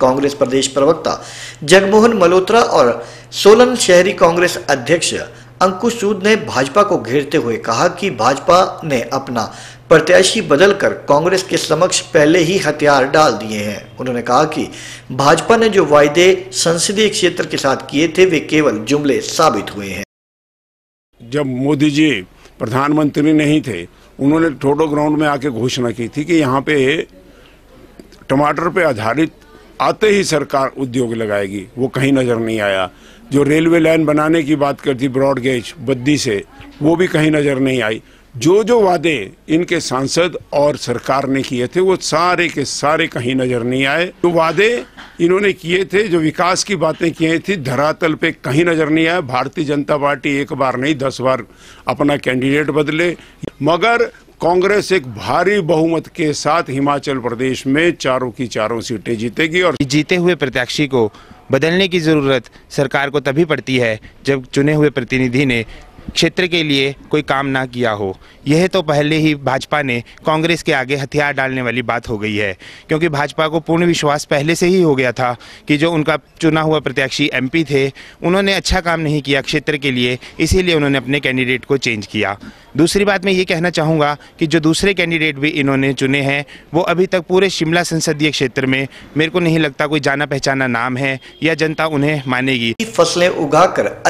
कांग्रेस प्रदेश प्रवक्ता जगमोहन मल्होत्रा और सोलन शहरी कांग्रेस अध्यक्ष अंकुश सूद ने भाजपा को घेरते हुए कहा कि भाजपा ने अपना प्रत्याशी बदलकर कांग्रेस के समक्ष पहले ही हथियार डाल दिए हैं उन्होंने कहा कि भाजपा ने जो वायदे संसदीय क्षेत्र के साथ किए थे वे केवल जुमले साबित हुए हैं जब मोदी जी प्रधानमंत्री नहीं थे उन्होंने टोटो ग्राउंड में आके घोषणा की थी कि यहाँ पे टमाटर पे आधारित आते ही सरकार उद्योग लगाएगी वो कहीं नज़र नहीं आया जो रेलवे लाइन बनाने की बात करती ब्रॉड गेज बद्दी से वो भी कहीं नज़र नहीं आई जो जो वादे इनके सांसद और सरकार ने किए थे वो सारे के सारे कहीं नज़र नहीं आए जो वादे इन्होंने किए थे जो विकास की बातें किए थी धरातल पे कहीं नज़र नहीं आए भारतीय जनता पार्टी एक बार नहीं दस बार अपना कैंडिडेट बदले मगर कांग्रेस एक भारी बहुमत के साथ हिमाचल प्रदेश में चारों की चारों सीटें जीतेगी और जीते हुए प्रत्याशी को बदलने की ज़रूरत सरकार को तभी पड़ती है जब चुने हुए प्रतिनिधि ने क्षेत्र के लिए कोई काम ना किया हो यह तो पहले ही भाजपा ने कांग्रेस के आगे हथियार डालने वाली बात हो गई है क्योंकि भाजपा को पूर्ण विश्वास पहले से ही हो गया था कि जो उनका चुना हुआ प्रत्याशी एमपी थे उन्होंने अच्छा काम नहीं किया क्षेत्र के लिए इसीलिए उन्होंने अपने कैंडिडेट को चेंज किया दूसरी बात मैं ये कहना चाहूँगा कि जो दूसरे कैंडिडेट भी इन्होंने चुने हैं वो अभी तक पूरे शिमला संसदीय क्षेत्र में मेरे को नहीं लगता कोई जाना पहचाना नाम है या जनता उन्हें मानेगी फसलें उगा